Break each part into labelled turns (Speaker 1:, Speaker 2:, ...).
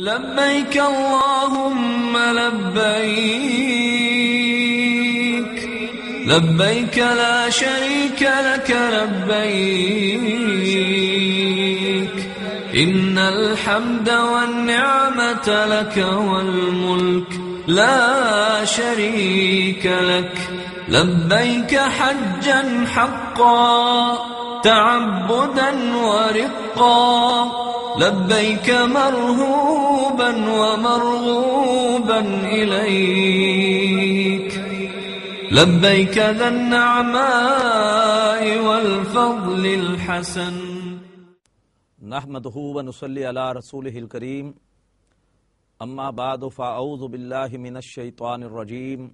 Speaker 1: لبيك اللهم لبيك لبيك لا شريك لك لبيك إن الحمد والنعمة لك والملك لا شريك لك لبيك حجا حقا تعبدا ورقا لبيك مرهوبا ومرغوبا إليك لبيك ذا النعماء والفضل الحسن نحمده ونصلي على رسوله الكريم أما بعد فأعوذ بالله من الشيطان الرجيم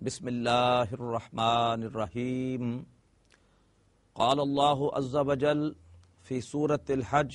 Speaker 1: بسم الله الرحمن الرحيم قال الله عز وجل في سورة الحج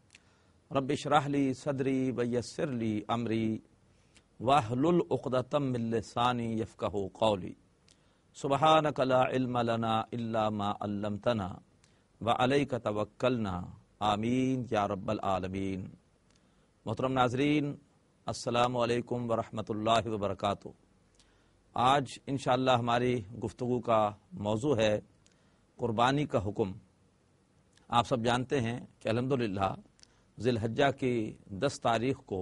Speaker 1: रबिशराहली सदरी वयसरली अमरी वाहलतमसानी यफ़क़ो कौली सुबहान कला इल्मलना अल्लमतना व अलई का तवक्लना आमीन या रब्बालमीन मोहतरम नाजरीन असलकम वरहमल वबरक आज इन हमारी गुफ्तु का मौजू है क़ुरबानी का हुक्म आप सब जानते हैं कि अलहमदिल्ला जिलहजा की दस तारीख को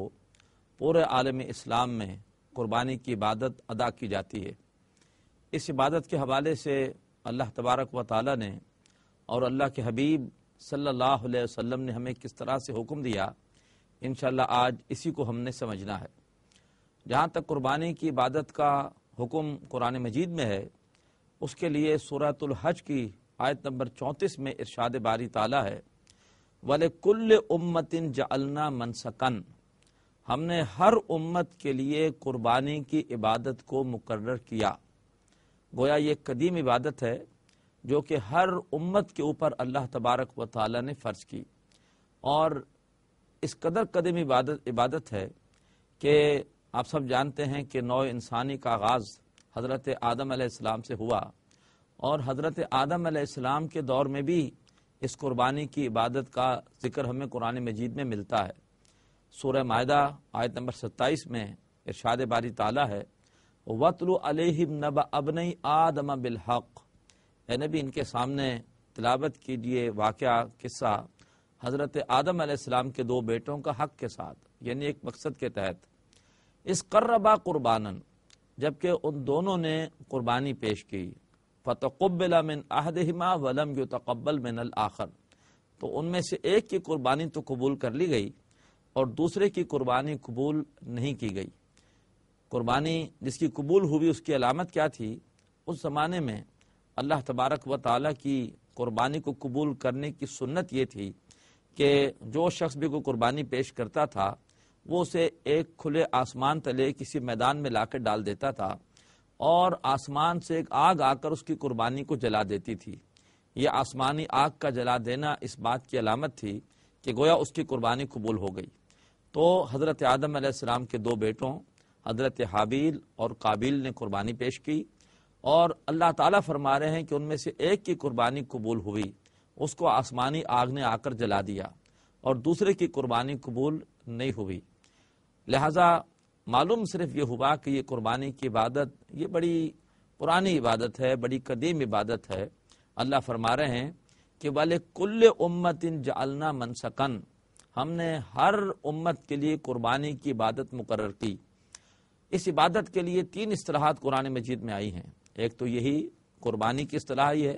Speaker 1: पूरे आलम इस्लाम में कुर्बानी की इबादत अदा की जाती है इस इबादत के हवाले से अल्लाह तबारक व ताली ने और अल्लाह के हबीब सल्लल्लाहु अलैहि वसल्लम ने हमें किस तरह से हुक्म दिया इन आज इसी को हमने समझना है जहाँ तक कुर्बानी की इबादत का हुक्म कुरान मजीद में है उसके लिए सूरतुल हज की आयत नंबर चौंतीस में इरशाद बारी ताला है वाले कुल्ल उम्मतिन जलना मनसकन हमने हर उम्मत के लिए कुर्बानी की इबादत को मुकर्र किया गोया ये कदीम इबादत है जो कि हर उम्मत के ऊपर अल्लाह तबारक व ताली ने फ़र्ज की और इस कदर कदम इबादत इबादत है कि आप सब जानते हैं कि नौ इंसानी का आगाज़ हज़रत आदम आसमाम से हुआ और हज़रत आदम आसमाम के दौर में भी इस कुर्बानी की इबादत का जिक्र हमें कुरान मजीद में मिलता है सूर माहा आयत नंबर सत्ताईस में इरशाद बारी ताला है वतल अलहम नबा अबनई आदम बिलहक नबी इनके सामने तिलावत लिए वाक़ किस्सा हज़रत आदम आसमाम के दो बेटों का हक के साथ यानी एक मकसद के तहत इस कर्रबा कुर्बानन जबकि उन दोनों ने कुर्बानी पेश की फ़तकबल मिन आहदहिमा वलम यु तकबल मिन आखर तो उनमें से एक की कुर्बानी तो कबूल कर ली गई और दूसरे की कुर्बानी कबूल नहीं की गई कुर्बानी जिसकी कबूल हुई उसकी अलामत क्या थी उस ज़माने में अल्लाह तबारक व ताली की कुर्बानी को कबूल करने की सुन्नत ये थी कि जो शख्स भी कोई कुर्बानी पेश करता था वो उसे एक खुले आसमान तले किसी मैदान में कर डाल देता था और आसमान से एक आग आकर उसकी कुर्बानी को जला देती थी यह आसमानी आग का जला देना इस बात की अलामत थी कि गोया उसकी कुर्बानी कबूल हो गई तो हज़रत आदम आसमाम के दो बेटों हज़रत हाबिल और काबिल ने कुर्बानी पेश की और अल्लाह ताला फरमा रहे हैं कि उनमें से एक की कुर्बानी कबूल हुई उसको आसमानी आग ने आकर जला दिया और दूसरे की कुर्बानी कबूल नहीं हुई लिहाजा मालूम सिर्फ ये हुआ कि ये कुर्बानी की इबादत ये बड़ी पुरानी इबादत है बड़ी कदीम इबादत है अल्लाह फरमा रहे हैं कि वाले कुल्ल उम्मत इन जालना मनसकन हमने हर उम्मत के लिए कुर्बानी की इबादत मुकर की इस इबादत के लिए तीन असलाहत कुरान मजीद में आई हैं एक तो यही कुर्बानी की असलाह है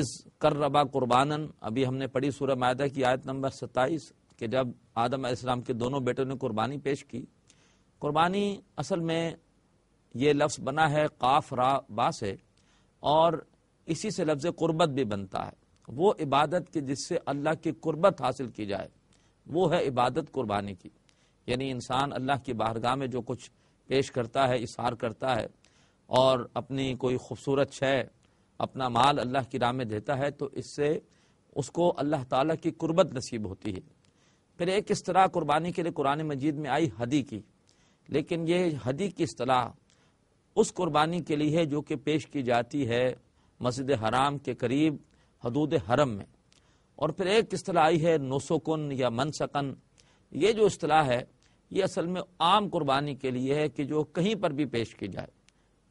Speaker 1: इस कर रबा कुर्बानन अभी हमने पढ़ी सूरह मायदा की आयत नंबर सत्ताईस कि जब आदम इस्लाम के दोनों बेटों ने कुर्बानी पेश की कुर्बानी असल में ये लफ्ज़ बना है काफ रा बा से और इसी से लफ्ज़ कुर्बत भी बनता है वो इबादत के जिससे अल्लाह की कुर्बत हासिल की जाए वो है इबादत कुर्बानी की यानी इंसान अल्लाह की बारगाह में जो कुछ पेश करता है इशार करता है और अपनी कोई खूबसूरत शय अपना माल अल्लाह की राह में देता है तो इससे उसको अल्लाह ताला की कुर्बत नसीब होती है फिर एक तरह कुर्बानी के लिए कुरान मजीद में आई हदी की लेकिन यह हदी की असलाह उस कुर्बानी के लिए है जो कि पेश की जाती है मस्जिद हराम के करीब हदूद हरम में और फिर एक असलाह आई है नोसोकन या मनसकन ये जो असलाह है ये असल में आम कुर्बानी के लिए है कि जो कहीं पर भी पेश की जाए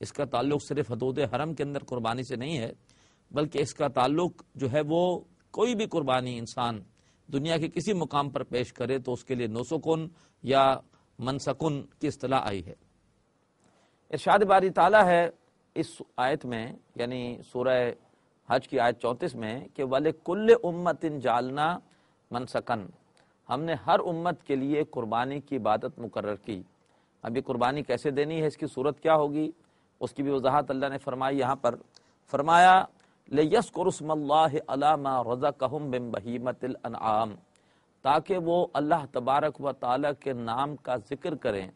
Speaker 1: इसका ताल्लुक सिर्फ हदूद हरम के अंदर कुर्बानी से नहीं है बल्कि इसका ताल्लुक जो है वो कोई भी कुर्बानी इंसान दुनिया के किसी मुकाम पर पेश करे तो उसके लिए नोसुकुन या मनसकुन की अतलाह आई है इर्शाद बारी ताला है इस आयत में यानी सूरह हज की आयत चौंतीस में कि वाले कुल्ल उम्मत इन जालना मनसकन हमने हर उम्मत के लिए कुर्बानी की इबादत मुकर की अभी कुर्बानी कैसे देनी है इसकी सूरत क्या होगी उसकी भी वजाहत अल्लाह ने फरमाई यहाँ पर फरमाया ताकि वो अल्लाह तबारक व ताला के नाम का जिक्र करें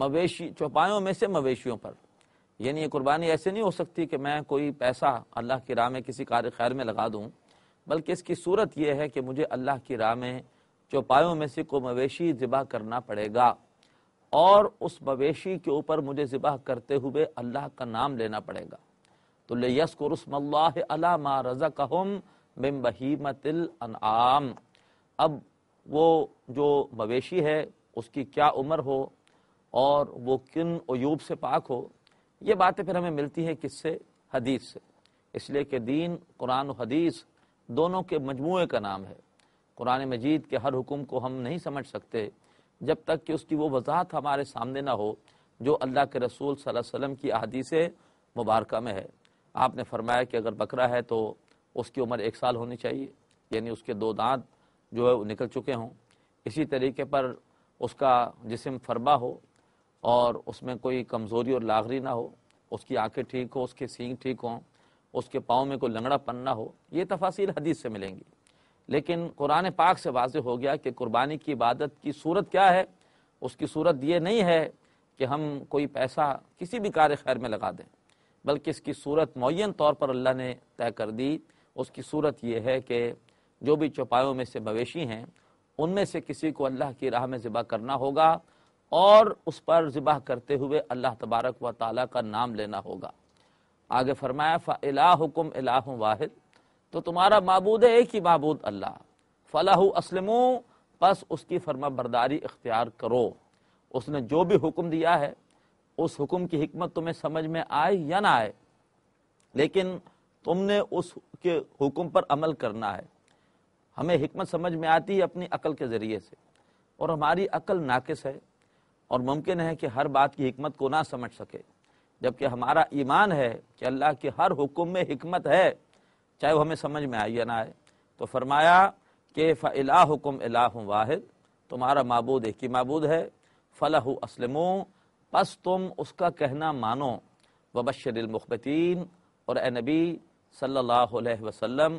Speaker 1: मवेशी चौपायों में से मवेशियों पर यानी ये कुर्बानी ऐसे नहीं हो सकती कि मैं कोई पैसा अल्लाह की राह में किसी कार खैर में लगा दूँ बल्कि इसकी सूरत यह है कि मुझे अल्लाह की राह में चौपायों में से को मवेशी ज़िबा करना पड़ेगा और उस मवेशी के ऊपर मुझे ज़िबा करते हुए अल्लाह का नाम लेना पड़ेगा तो लेस्कुरस्मल्लामा रज़ा कहम अब वो जो मवेशी है उसकी क्या उम्र हो और वो किन अयूब से पाक हो ये बातें फिर हमें मिलती हैं किससे हदीस से इसलिए कि दीन कुरान और हदीस दोनों के मजमू का नाम है कुरान मजीद के हर हुक्म को हम नहीं समझ सकते जब तक कि उसकी वो वजाहत हमारे सामने ना हो जो अल्लाह के रसूल सल्लल्लाहु अलैहि वसल्लम की अदीस मुबारक में है आपने फरमाया कि अगर बकरा है तो उसकी उम्र एक साल होनी चाहिए यानी उसके दो दांत जो है वो निकल चुके हों इसी तरीके पर उसका जिसम फरबा हो और उसमें कोई कमज़ोरी और लागरी ना हो उसकी आँखें ठीक हो उसके सींग ठीक हों उसके पाँव में कोई लंगड़ा पन ना हो ये तफासिल हदीस से मिलेंगी लेकिन कुरान पाक से वाज हो गया कि कुर्बानी की इबादत की सूरत क्या है उसकी सूरत ये नहीं है कि हम कोई पैसा किसी भी कार खैर में लगा दें बल्कि इसकी सूरत मुन तौर पर अल्लाह ने तय कर दी उसकी सूरत यह है कि जो भी चौपायों में से मवेशी हैं उनमें से किसी को अल्लाह की राह में ज़िबा करना होगा और उस पर ज़िबा करते हुए अल्लाह तबारक व ताली का नाम लेना होगा आगे फरमाया फलाकुम हुक्म अलाह वाहिद तो तुम्हारा मबूद एक ही मबूद अल्लाह फ़लाह असलमू बस उसकी फर्मा बरदारी इख्तियार करो उसने जो भी हुक्म दिया है उस हुक्म की हमत तुम्हें समझ में आए या ना आए लेकिन तुमने उस के हुक्म पर अमल करना है हमें हमत समझ में आती है अपनी अकल के ज़रिए से और हमारी अकल नाकस है और मुमकिन है कि हर बात की हमत को ना समझ सके जबकि हमारा ईमान है कि अल्लाह के हर हुक्म में हमत है चाहे वो हमें समझ में आए या ना आए तो फरमाया कि फ़िला हुक्म अला वाहिद तुम्हारा मबूद एक ही मबूद है फ़लाह असलमों बस तुम उसका कहना मानो वबशरमखबतीन और ए नबी सल्लल्लाहु अलैहि वसल्लम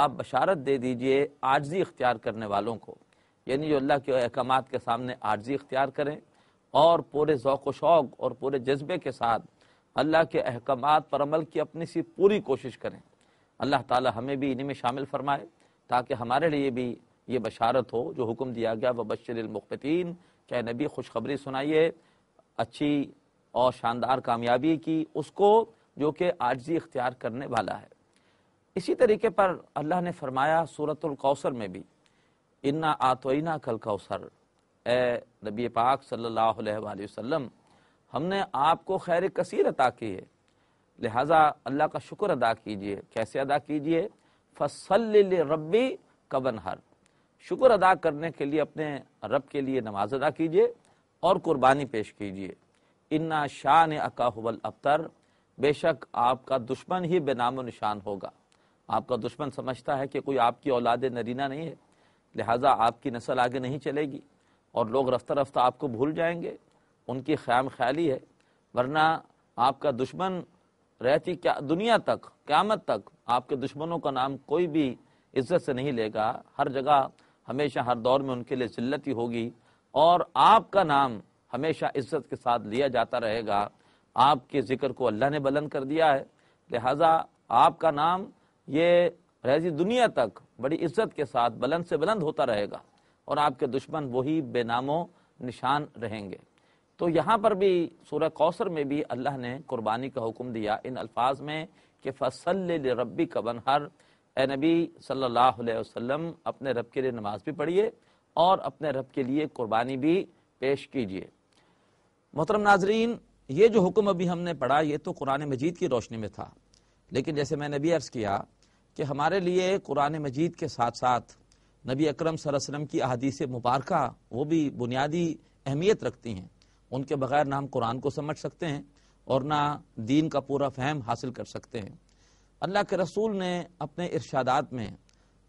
Speaker 1: आप बशारत दे दीजिए आर्जी इख्तियार करने वालों को यानी जो अल्लाह के अहकाम के सामने आर्जी इख्तियार करें और पूरे ओक़ शौक़ और पूरे जज्बे के साथ अल्लाह के अहकाम पर अमल की अपनी सी पूरी कोशिश करें अल्लाह ताला हमें भी इन्हीं में शामिल फरमाए ताकि हमारे लिए भी ये बशारत हो जो हुक्म दिया गया वह बशरमखबतीन चाहे नबी खुशखबरी सुनाइए अच्छी और शानदार कामयाबी की उसको जो कि आर्जी इख्तियार करने वाला है इसी तरीके पर अल्लाह ने फरमाया सूरत कौसर में भी इन्ना आतोना कल कौसर ए नबी पाक सल्लल्लाहु अलैहि वसल्लम हमने आपको खैर कसीर अता की है लिहाजा अल्लाह का शुक्र अदा कीजिए कैसे अदा कीजिए फसल रबी कबन हर शुक्र अदा करने के लिए अपने रब के लिए नमाज अदा कीजिए और कुर्बानी पेश कीजिए इन्ना शान अकाहबल अबतर बेशक आपका दुश्मन ही बेनाम निशान होगा आपका दुश्मन समझता है कि कोई आपकी औलाद नरीना नहीं है लिहाजा आपकी नस्ल आगे नहीं चलेगी और लोग रफ्ता रफ्ता आपको भूल जाएंगे उनकी ख्याम ख्याली है वरना आपका दुश्मन रहती क्या दुनिया तक क्यामत तक आपके दुश्मनों का नाम कोई भी इज्जत से नहीं लेगा हर जगह हमेशा हर दौर में उनके लिए जिल्लत ही होगी और आपका नाम हमेशा इज्जत के साथ लिया जाता रहेगा आपके जिक्र को अल्लाह ने बुलंद कर दिया है लिहाजा आपका नाम ये रहती दुनिया तक बड़ी इज्जत के साथ बुलंद से बुलंद होता रहेगा और आपके दुश्मन वही बेनामो निशान रहेंगे तो यहाँ पर भी सूरह कौसर में भी अल्लाह ने कुर्बानी का हुक्म दिया इन अल्फाज में कि फसल रबी कबन हर ए नबी सल्लल्लाहु अलैहि वसल्लम अपने रब के लिए नमाज भी पढ़िए और अपने रब के लिए कुर्बानी भी पेश कीजिए मोहतरम नाजरीन ये जो हुक्म अभी हमने पढ़ा ये तो कुरान मजीद की रोशनी में था लेकिन जैसे मैंने भी अर्ज़ किया कि हमारे लिए कुरान मजीद के साथ साथ नबी अकरम वसल्लम की अहादीस मुबारक वो भी बुनियादी अहमियत रखती हैं उनके बगैर ना हम कुरान को समझ सकते हैं और ना दीन का पूरा फहम हासिल कर सकते हैं अल्लाह के रसूल ने अपने इर्शादात में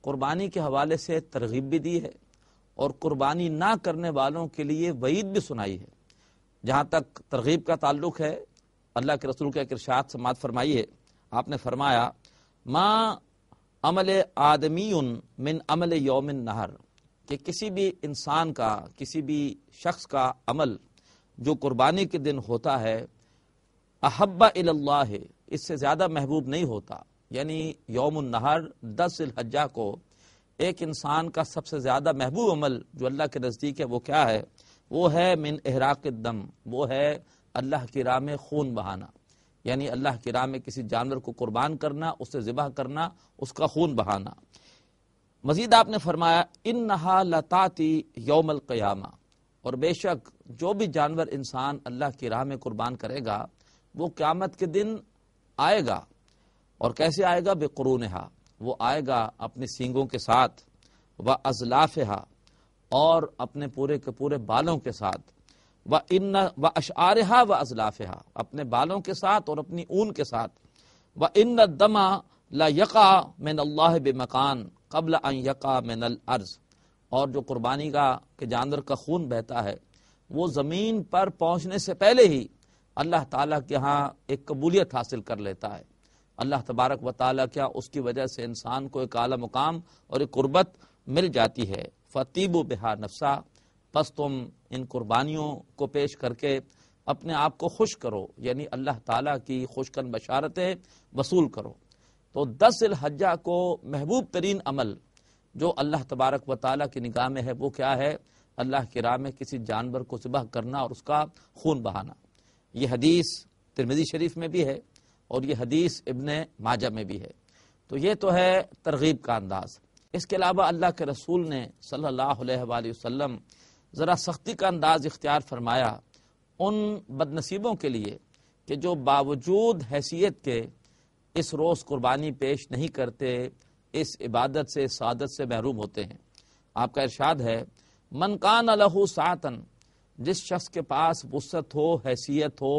Speaker 1: कुर्बानी के हवाले से तरगीब भी दी है और कुर्बानी ना करने वालों के लिए वईद भी सुनाई है जहाँ तक तरगीब का ताल्लुक है अल्लाह के रसूल के का से मात फरमाई है आपने फरमाया मा अमल आदमी मिन अमल योमिन नहर कि किसी भी इंसान का किसी भी शख्स का अमल जो कुर्बानी के दिन होता है अहब्बा अल्लाह इससे ज़्यादा महबूब नहीं होता यानी यौम नहर दस हज्जा को एक इंसान का सबसे ज़्यादा महबूब अमल जो अल्लाह के नज़दीक है वो क्या है वो है मिन अहराक दम वो है अल्लाह की राह में खून बहाना यानी अल्लाह की राह में किसी जानवर को कुर्बान करना उससे ज़िबा करना उसका खून बहाना मजीद आपने फरमाया इन नहा लताती यौमल क़यामा और बेशक जो भी जानवर इंसान अल्लाह की राह में कुर्बान करेगा वो क़्यामत के दिन आएगा और कैसे आएगा बेकरून वो आएगा अपने सींगों के साथ व अजलाफ़ा और अपने पूरे के पूरे बालों के साथ व इन व अशारहा व अजलाफ़ा अपने बालों के साथ और अपनी ऊन के साथ व इन न दमा ला यका मिन अल्लाह बेमकान कबल अन यका मिनल अर्ज़ और जो कुर्बानी का के जानवर का खून बहता है वो ज़मीन पर पहुँचने से पहले ही अल्लाह ताला के यहाँ एक कबूलियत हासिल कर लेता है अल्लाह तबारक व ताल क्या उसकी वजह से इंसान को एक आला मुकाम और एक कुर्बत मिल जाती है फ़तीब बिहा नफ्सा बस तुम इन कुर्बानियों को पेश करके अपने आप को खुश करो यानी अल्लाह ताला की खुशकन बशारतें वसूल करो तो दस हज्जा को महबूब तरीन अमल जो अल्लाह तबारक व ताल की निगाह में है वो क्या है अल्लाह की राह में किसी जानवर को सुबह करना और उसका खून बहाना ये हदीस तिरमिजी शरीफ में भी है और ये हदीस इबन माजा में भी है तो ये तो है तरगीब का अंदाज इसके अलावा अल्लाह के रसूल ने सल्लल्लाहु अलैहि वसल्लम ज़रा सख्ती का अंदाज इख्तियार फरमाया उन बदनसीबों के लिए कि जो बावजूद हैसियत के इस रोज़ कुर्बानी पेश नहीं करते इस इबादत से सादत से महरूम होते हैं आपका इरशाद है मनकान अलहू सातन जिस शख्स के पास वसत हो हैसियत हो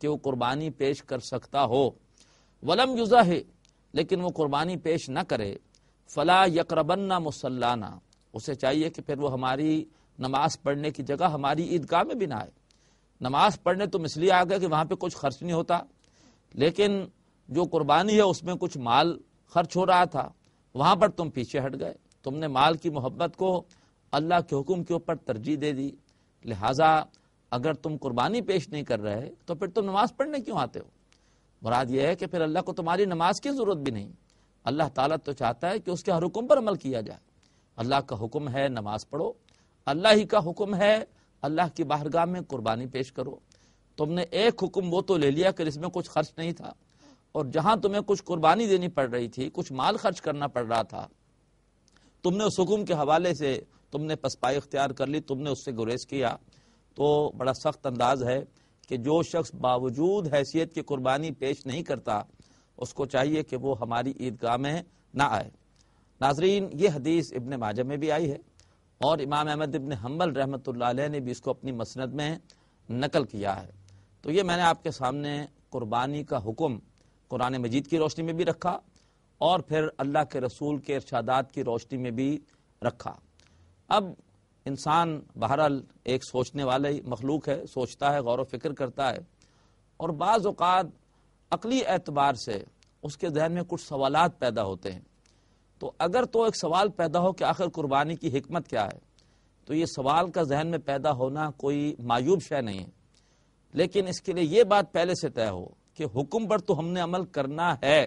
Speaker 1: कि वो कुर्बानी पेश कर सकता हो वलम युजा है लेकिन वो कुर्बानी पेश ना करे फला यकरबन्ना मुसल्लाना उसे चाहिए कि फिर वो हमारी नमाज पढ़ने की जगह हमारी ईदगाह में भी ना आए नमाज पढ़ने तुम तो इसलिए आ गए कि वहाँ पर कुछ खर्च नहीं होता लेकिन जो कुर्बानी है उसमें कुछ माल खर्च हो रहा था वहाँ पर तुम पीछे हट गए तुमने माल की मोहब्बत को अल्लाह के हुक्म के ऊपर तरजीह दे दी लिहाजा अगर तुम कुर्बानी पेश नहीं कर रहे तो फिर तुम नमाज पढ़ने क्यों आते हो मुराद यह है कि फिर अल्लाह को तुम्हारी नमाज की ज़रूरत भी नहीं अल्लाह ताला तो चाहता है कि उसके हर हुक्म पर अमल किया जाए अल्लाह का हुक्म है नमाज पढ़ो अल्लाह ही का हुक्म है अल्लाह की बाहरगाह में कुर्बानी पेश करो तुमने एक हुक्म वो तो ले लिया कि इसमें कुछ खर्च नहीं था और जहां तुम्हें कुछ कुर्बानी देनी पड़ रही थी कुछ माल खर्च करना पड़ रहा था तुमने उस हुक्म के हवाले से तुमने पसपाई अख्तियार कर ली तुमने उससे गुरेज किया तो बड़ा सख्त अंदाज है कि जो शख्स बावजूद हैसियत की कुर्बानी पेश नहीं करता उसको चाहिए कि वो हमारी ईदगाह में ना आए नाजरीन ये हदीस इबन माजह में भी आई है और इमाम अहमद इबन हम्बल रहमत ने भी इसको अपनी मसनद में नकल किया है तो ये मैंने आपके सामने कुर्बानी का हुक्म कुरान मजीद की रोशनी में भी रखा और फिर अल्लाह के रसूल के इर्शादात की रोशनी में भी रखा अब इंसान बहरहाल एक सोचने वाला ही मखलूक है सोचता है गौर फिक्र करता है और बाज़ात अकली एतबार से उसके जहन में कुछ सवाल पैदा होते हैं तो अगर तो एक सवाल पैदा हो कि आखिर कुर्बानी की हमत क्या है तो ये सवाल का जहन में पैदा होना कोई मायूब शय नहीं है लेकिन इसके लिए ये बात पहले से तय हो कि हुक्म पर तो हमने अमल करना है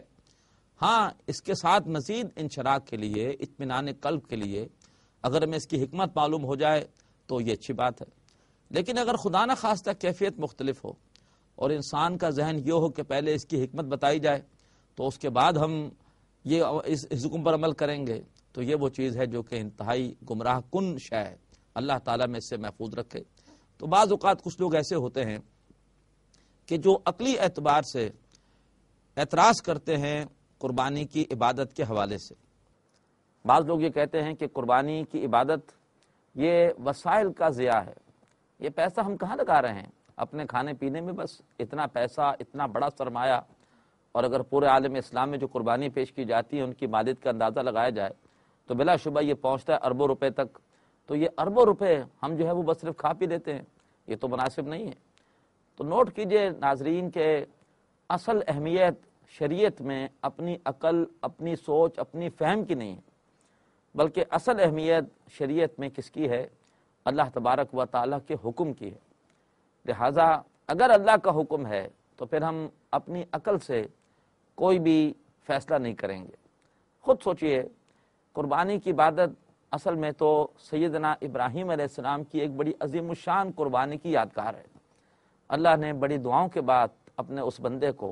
Speaker 1: हाँ इसके साथ मजीद इंशराक के लिए इतमान कल्ब के लिए अगर हमें इसकी हमत मालूम हो जाए तो ये अच्छी बात है लेकिन अगर खुदा न खास्ता कैफियत मुख्तलिफ हो और इंसान का जहन ये हो कि पहले इसकी हमत बताई जाए तो उसके बाद हम ये इस हुक्म पर अमल करेंगे तो ये वो चीज़ है जो कि इंतहाई गुमराह कन शय है अल्लाह ताला में इससे महफूज रखे तो बाज़ अवत कुछ लोग ऐसे होते हैं कि जो अकली एतबार से एतराज़ करते हैं कुर्बानी की इबादत के हवाले से बाज़ लोग ये कहते हैं कि कुर्बानी की इबादत ये वसाइल का ज़िया है ये पैसा हम कहाँ लगा रहे हैं अपने खाने पीने में बस इतना पैसा इतना बड़ा सरमाया और अगर पूरे आलम इस्लाम में जो कुर्बानी पेश की जाती है उनकी मालिद का अंदाज़ा लगाया जाए तो बिला बिलाशुबा ये पहुँचता है अरबों रुपये तक तो ये अरबों रुपये हम जो है वो बस सिर्फ खा पी लेते हैं ये तो मुनासिब नहीं है तो नोट कीजिए नाजरीन के असल अहमियत शरीयत में अपनी अकल अपनी सोच अपनी फहम की नहीं है बल्कि असल अहमियत शरीयत में किसकी है अल्लाह तबारक व ताली के हुक्म की है लिहाजा अगर अल्लाह का हुक्म है तो फिर हम अपनी अकल से कोई भी फैसला नहीं करेंगे खुद सोचिए कुर्बानी की इबादत असल में तो सैदना इब्राहिम आसमाम की एक बड़ी अजीम शान कुर्बानी की यादगार है अल्लाह ने बड़ी दुआओं के बाद अपने उस बंदे को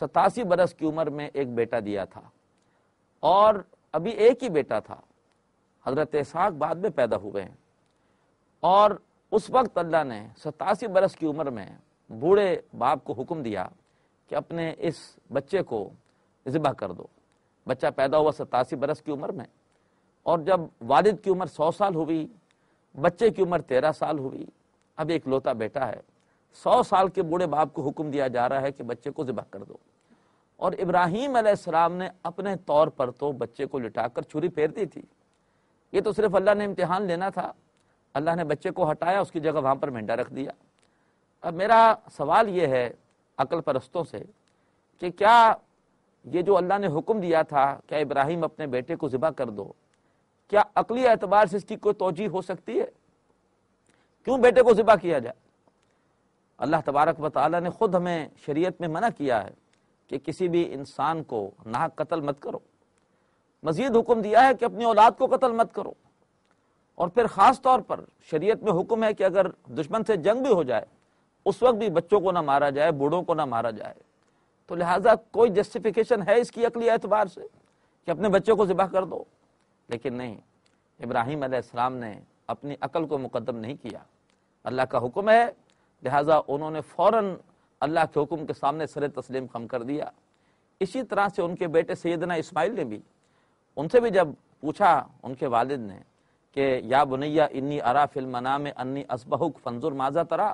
Speaker 1: सतासी बरस की उम्र में एक बेटा दिया था और अभी एक ही बेटा था हजरत इसहाक बाद में पैदा हुए हैं और उस वक्त अल्लाह ने सतासी बरस की उम्र में बूढ़े बाप को हुक्म दिया कि अपने इस बच्चे को ज़िबा कर दो बच्चा पैदा हुआ सतासी बरस की उम्र में और जब वालिद की उम्र सौ साल हुई बच्चे की उम्र तेरह साल हुई अब एक लोता बेटा है सौ साल के बूढ़े बाप को हुक्म दिया जा रहा है कि बच्चे को ज़िबा कर दो और इब्राहिम अलैहिस्सलाम ने अपने तौर पर तो बच्चे को लिटाकर छुरी फेर दी थी ये तो सिर्फ अल्लाह ने इम्तिहान लेना था अल्लाह ने बच्चे को हटाया उसकी जगह वहाँ पर मेंढा रख दिया अब मेरा सवाल ये है अकल परस्तों से कि क्या ये जो अल्लाह ने हुक्म दिया था क्या इब्राहिम अपने बेटे को ज़िबा कर दो क्या अकली एतबार से इसकी कोई तोजी हो सकती है क्यों बेटे को ज़िबा किया जाए अल्लाह तबारक व ताली ने ख़ुद हमें शरीयत में मना किया है कि किसी भी इंसान को नाहक कत्ल मत करो मजीद हुक्म दिया है कि अपनी औलाद को कत्ल मत करो और फिर ख़ास तौर पर शरीयत में हुक्म है कि अगर दुश्मन से जंग भी हो जाए उस वक्त भी बच्चों को ना मारा जाए बूढ़ों को ना मारा जाए तो लिहाजा कोई जस्टिफिकेशन है इसकी अकली एतबार से कि अपने बच्चों को ज़िबा कर दो लेकिन नहीं इब्राहिम आसमाम ने अपनी अकल को मुकदम नहीं किया अल्लाह का हुक्म है लिहाजा उन्होंने फौरन अल्लाह के हुक्म के सामने सर तस्लीम खम कर दिया इसी तरह से उनके बेटे सैदना इस्माइल ने भी उनसे भी जब पूछा उनके वालिद ने कि या बुनैया इन्नी अरा फिल्मना में अन्नी असबहुक फंजुर माजा तरा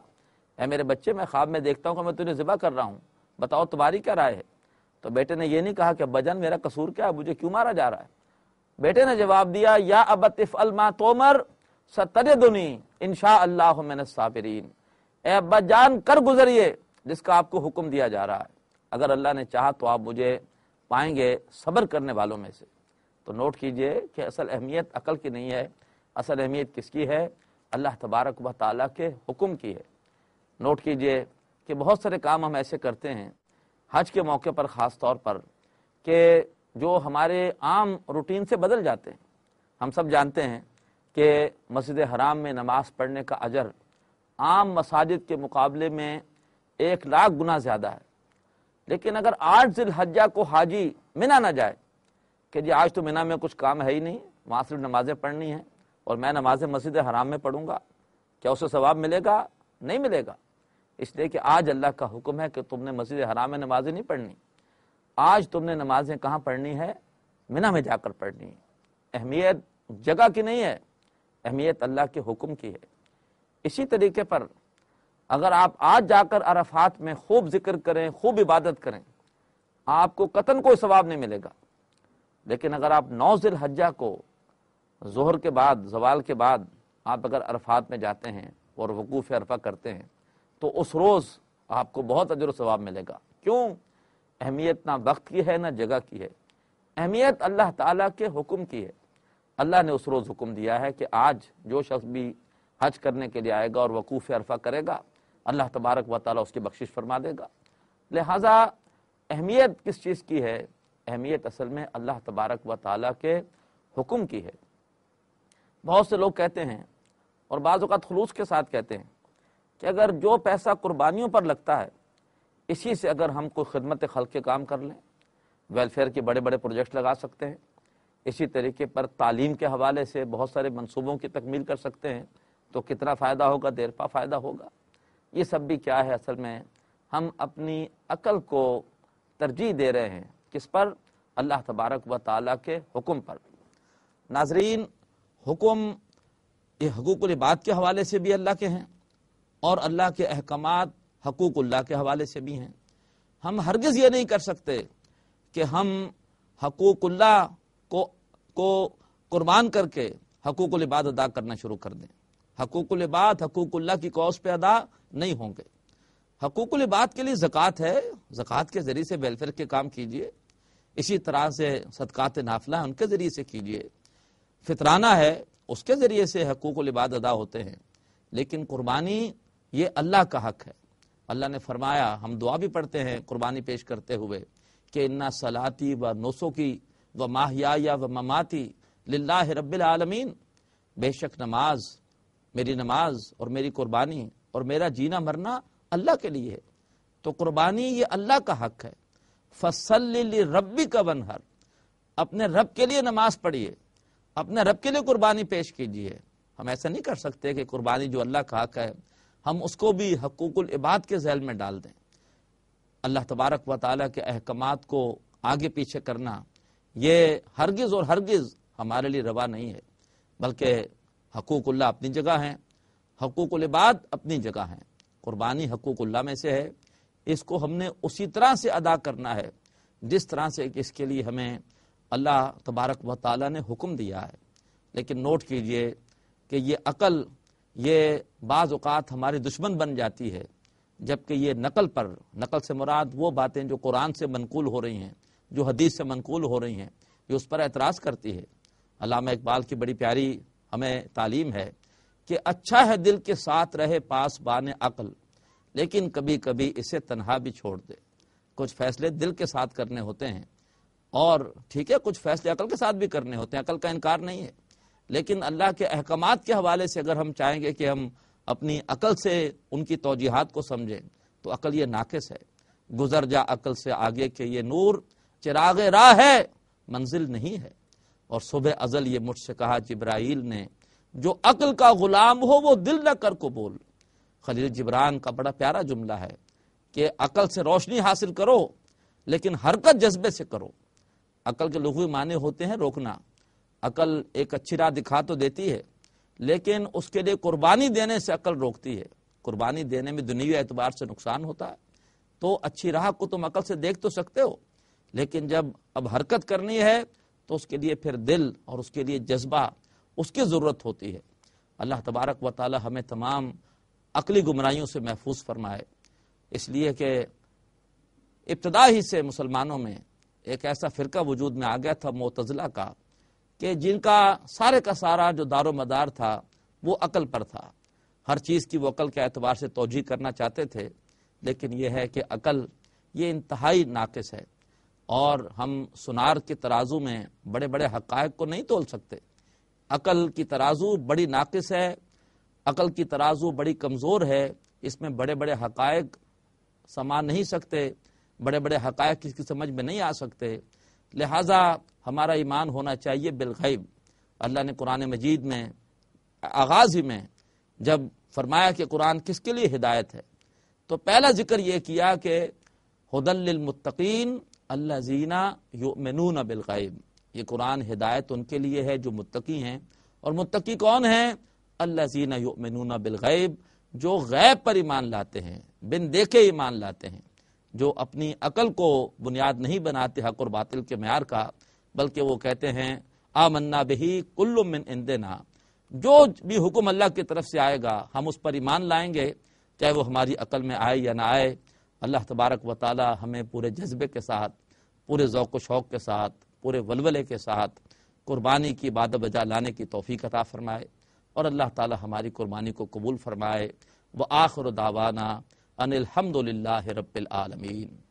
Speaker 1: है मेरे बच्चे मैं ख्वाब में देखता हूँ कि मैं तुझे ज़िबा कर रहा हूँ बताओ तुम्हारी क्या राय है तो बेटे ने यह नहीं कहा कि बजन मेरा कसूर क्या मुझे क्यों मारा जा रहा है बेटे ने जवाब दिया या अबतिफ अलमा तोमर सतरे दुनी शाह अल्लाह मैंने साबरीन ए अब्बा जान कर गुजरिए जिसका आपको हुक्म दिया जा रहा है अगर अल्लाह ने चाहा तो आप मुझे पाएंगे सब्र करने वालों में से तो नोट कीजिए कि असल अहमियत अकल की नहीं है असल अहमियत किसकी है अल्लाह तबारक व ताली के हुक्म की है नोट कीजिए कि बहुत सारे काम हम ऐसे करते हैं हज के मौके पर ख़ास तौर पर कि जो हमारे आम रूटीन से बदल जाते हैं हम सब जानते हैं कि मस्जिद हराम में नमाज़ पढ़ने का अजर आम मसाजिद के मुकाबले में एक लाख गुना ज़्यादा है लेकिन अगर आठ जिलहजा को हाजी मिना ना जाए कि जी आज तो मिना में कुछ काम है ही नहीं वहाँ सिर्फ नमाज़ें पढ़नी है और मैं नमाज मस्जिद हराम में पढ़ूँगा क्या उसे सवाब मिलेगा नहीं मिलेगा इसलिए कि आज अल्लाह का हुक्म है कि तुमने मस्जिद हराम में नमाजें नहीं पढ़नी आज तुमने नमाजें कहाँ पढ़नी है मिना में जाकर पढ़नी है अहमियत जगह की नहीं है अहमियत अल्लाह के हुक्म की है इसी तरीके पर अगर आप आज जाकर अरफात में खूब जिक्र करें खूब इबादत करें आपको कतन कोई सवाब नहीं मिलेगा लेकिन अगर आप नौजिल हज़ा को जोहर के बाद जवाल के बाद आप अगर अरफात में जाते हैं और वकूफ़ अरफा करते हैं तो उस रोज़ आपको बहुत अजर सवाब मिलेगा क्यों अहमियत ना वक्त की है ना जगह की है अहमियत अल्लाह ताला के हुक्म की है अल्लाह ने उस रोज़ हुक्म दिया है कि आज जो शख्स भी हज करने के लिए आएगा और वकूफ़ अरफा करेगा अल्लाह तबारक व ताली उसकी बख्शिश फरमा देगा लिहाजा अहमियत किस चीज़ की है अहमियत असल में अल्लाह तबारक व ताल के हुक्म की है बहुत से लोग कहते हैं और बाज़ात खलूस के साथ कहते हैं कि अगर जो पैसा कुर्बानियों पर लगता है इसी से अगर हम कोई ख़दमत खल के काम कर लें वेलफेयर के बड़े बड़े प्रोजेक्ट लगा सकते हैं इसी तरीके पर तालीम के हवाले से बहुत सारे मनसूबों की तकमील कर सकते हैं तो कितना फ़ायदा होगा देर पा फ़ायदा होगा ये सब भी क्या है असल में हम अपनी अकल को तरजीह दे रहे हैं किस पर अल्लाह तबारक व ताला के हुक्म पर नाजरीन हुक्म ये हकूक़बाद के हवाले से भी अल्लाह के हैं और अल्लाह के अहकाम हकूक़ल्ला के हवाले से भी हैं हम हरगज़ ये नहीं कर सकते कि हम हकूक़ल्ला को को कुर्बान करके इबाद अदा करना शुरू कर दें हकूकुल बात हकूकुल्ला की कौस पे अदा नहीं होंगे हकूकुल बात के लिए ज़क़़त है ज़क़ात के ज़रिए से वेलफेयर के काम कीजिए इसी तरह से सदक़ात नाफिला है उनके ज़रिए से कीजिए फितराना है उसके ज़रिए से हकूक लिबाद अदा होते हैं लेकिन कुर्बानी ये अल्लाह का हक है अल्लाह ने फरमाया हम दुआ भी पढ़ते हैं कुर्बानी पेश करते हुए कि इन्ना सलाती व नोसों की व माहिया व ममाती लाह आलमीन बेशक नमाज मेरी नमाज और मेरी कुर्बानी और मेरा जीना मरना अल्लाह के लिए है तो कुर्बानी ये अल्लाह का हक है फसल रब्बी का बनहर अपने रब के लिए नमाज पढ़िए अपने रब के लिए कुर्बानी पेश कीजिए हम ऐसा नहीं कर सकते कि कुर्बानी जो अल्लाह का हक है हम उसको भी हकूक इबाद के जैल में डाल दें अल्लाह तबारक व ताली के अहकाम को आगे पीछे करना ये हरगिज़ और हरगिज़ हमारे लिए रवा नहीं है बल्कि हकूक़ल्ला अपनी जगह हैं हकूक़बाद अपनी जगह हैं कुर्बानी हकूकुल्ला में से है इसको हमने उसी तरह से अदा करना है जिस तरह से इसके लिए हमें अल्लाह तबारक व ताली ने हुक्म दिया है लेकिन नोट कीजिए कि ये अकल ये बाज़ात हमारी दुश्मन बन जाती है जबकि ये नकल पर नकल से मुराद वो बातें जो कुरान से मनकूल हो रही हैं जो हदीस से मनकूल हो रही हैं ये उस पर एतराज़ करती है अलामा इकबाल की बड़ी प्यारी हमें तालीम है कि अच्छा है दिल के साथ रहे पास बान अकल लेकिन कभी कभी इसे तनहा भी छोड़ दे कुछ फैसले दिल के साथ करने होते हैं और ठीक है कुछ फैसले अकल के साथ भी करने होते हैं अकल का इनकार नहीं है लेकिन अल्लाह के अहकाम के हवाले से अगर हम चाहेंगे कि हम अपनी अकल से उनकी तोजीहत को समझें तो अकल ये नाकस है गुजर जा अकल से आगे के ये नूर चिराग राह है मंजिल नहीं है और सुबह अजल ये मुझसे कहा जिब्राइल ने जो अकल का गुलाम हो वो दिल न कर को बोल खलील जिब्रान का बड़ा प्यारा जुमला है कि अकल से रोशनी हासिल करो लेकिन हरकत जज्बे से करो अकल के लघु माने होते हैं रोकना अकल एक अच्छी राह दिखा तो देती है लेकिन उसके लिए कुर्बानी देने से अकल रोकती है कुर्बानी देने में दुनिया एतबार से नुकसान होता है तो अच्छी राह को तुम अकल से देख तो सकते हो लेकिन जब अब हरकत करनी है तो उसके लिए फिर दिल और उसके लिए जज्बा उसकी ज़रूरत होती है अल्लाह तबारक व ताल हमें तमाम अकली गुमराहियों से महफूज फरमाए इसलिए कि इब्तदा ही से मुसलमानों में एक ऐसा फ़िरका वजूद में आ गया था मोतज़ला का कि जिनका सारे का सारा जो दार मदार था वो अकल पर था हर चीज़ की वो अकल के एतबार से तोजी करना चाहते थे लेकिन यह है कि अकल ये इंतहाई नाकस है और हम सुनार के तराजू में बड़े बड़े हक़ को नहीं तोल सकते अकल की तराजू बड़ी नाकस है अकल की तराजू बड़ी कमज़ोर है इसमें बड़े बड़े हक़ समा नहीं सकते बड़े बड़े हक़ किसी समझ में नहीं आ सकते लिहाजा हमारा ईमान होना चाहिए बिलगैब अल्लाह ने कुरान मजीद में आगाज़ ही में जब फरमाया कि कुरान किसके लिए हिदायत है तो पहला जिक्र ये किया कि हदलमुतकीन अल्लाजीना बिल गैब ये कुरान हिदायत उनके लिए है जो मुत्तकी हैं और मुत्तकी कौन है अल्लाजीना बिल गैब जो गैब पर ईमान लाते हैं बिन देखे ईमान लाते हैं जो अपनी अकल को बुनियाद नहीं बनाते हक और बातिल के मैार का बल्कि वो कहते हैं आमन्ना बही कुल्लु मिन इंदना जो भी हुक्म अल्लाह की तरफ से आएगा हम उस पर ईमान लाएंगे चाहे वो हमारी अकल में आए या ना आए अल्लाह तबारक व ताली हमें पूरे जज्बे के साथ पूरे ओक़ शौक़ के साथ पूरे वलवले के साथ कुर्बानी की बाद बजा लाने की तोफ़ी अता फ़रमाए और अल्लाह ताली हमारी कुर्बानी को कबूल फ़रमाए व आखर दावाना अनिलहमदिल्ला रबालमीन